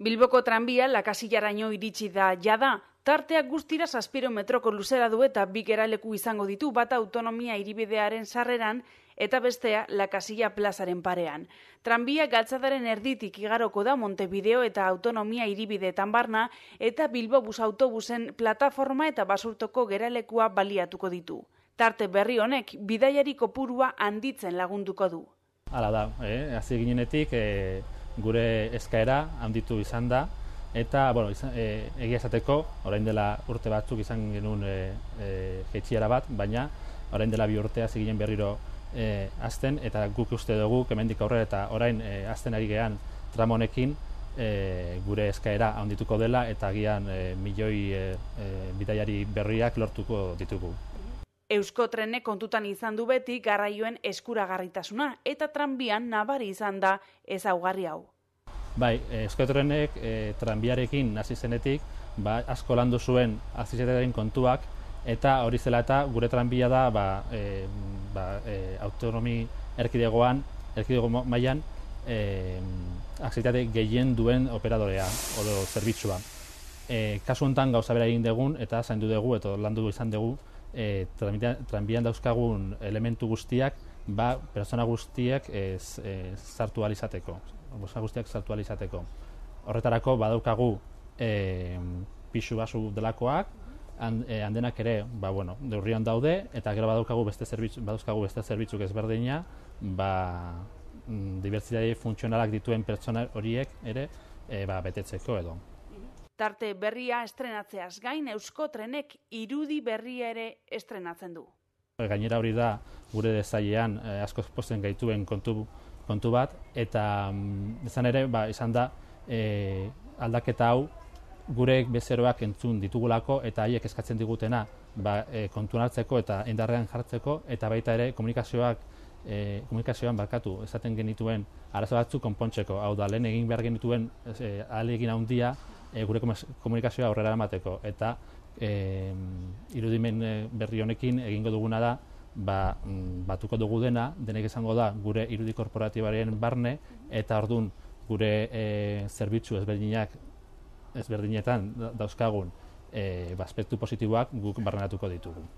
Bilboko tranbia lakasilaraino iritsi da jada, tarteak guztira saspiro metroko luzera du eta bi geraleku izango ditu bat autonomia iribidearen sarreran eta bestea lakasila plazaren parean. Tranbia galtzadaren erditik igaroko da Montevideo eta autonomia iribideetan barna eta Bilbo bus autobusen plataforma eta basurtoko geralekua baliatuko ditu. Tarte berri honek, bidaiari kopurua handitzen lagunduko du. Hala da, eh? ginenetik, eh, gure eskaera handitu izan da eta bueno, e, egia esateko orain dela urte batzuk izan genuen e, e, bat, baina orain dela bi urtea zigilen berriro e, azten eta guk uste dugu kemendik aurrera eta orain e, azten ari gean tramonekin e, gure eskaera handituko dela eta agian e, milioi e, e, bidaiari berriak lortuko ditugu. Euskotrene kontutan izan du beti garraioen eskuragarritasuna eta tranbian nabari izan da ezaugarri hau. Bai, Euskotrenek e, eh, tranbiarekin hasi zenetik, ba, asko landu zuen azizetaren kontuak eta hori zela eta gure tranbia da ba, eh, ba, e, autonomi erkidegoan, erkidego mailan e, gehien duen operadorea odo zerbitzua. E, kasu honetan gauza bera egin degun eta zaindu dugu eta landu du izan dugu, e, tranbian dauzkagun elementu guztiak, ba, pertsona eh, guztiak ez, ez, ez, zartu alizateko. Bosa guztiak alizateko. Horretarako, badaukagu e, eh, pixu basu delakoak, handenak ere, ba, bueno, deurrian daude, eta gero badaukagu beste zerbitzuk, badaukagu beste zerbitzuk ezberdina, ba, mm, diversitate funtzionalak dituen pertsona horiek ere e, ba, betetzeko edo. Tarte berria estrenatzeaz gain Eusko Trenek irudi berria ere estrenatzen du. Gainera hori da gure dezailean eh, asko posten gaituen kontu, kontu bat eta mm, izan ere ba, izan da eh, aldaketa hau gure bezeroak entzun ditugulako eta haiek eskatzen digutena ba, eh, kontuan hartzeko eta endarrean jartzeko eta baita ere komunikazioak eh, komunikazioan bakatu esaten genituen arazo batzu konpontzeko hau da lehen egin behar genituen e, egin handia e, gure komunikazioa aurrera amateko. Eta e, irudimen eh, berri honekin egingo duguna da, ba, mm, batuko dugu dena, denek izango da, gure irudi korporatibaren barne, eta ordun gure e, zerbitzu ezberdinak, ezberdinetan dauzkagun, e, aspektu positiboak guk barrenatuko ditugu.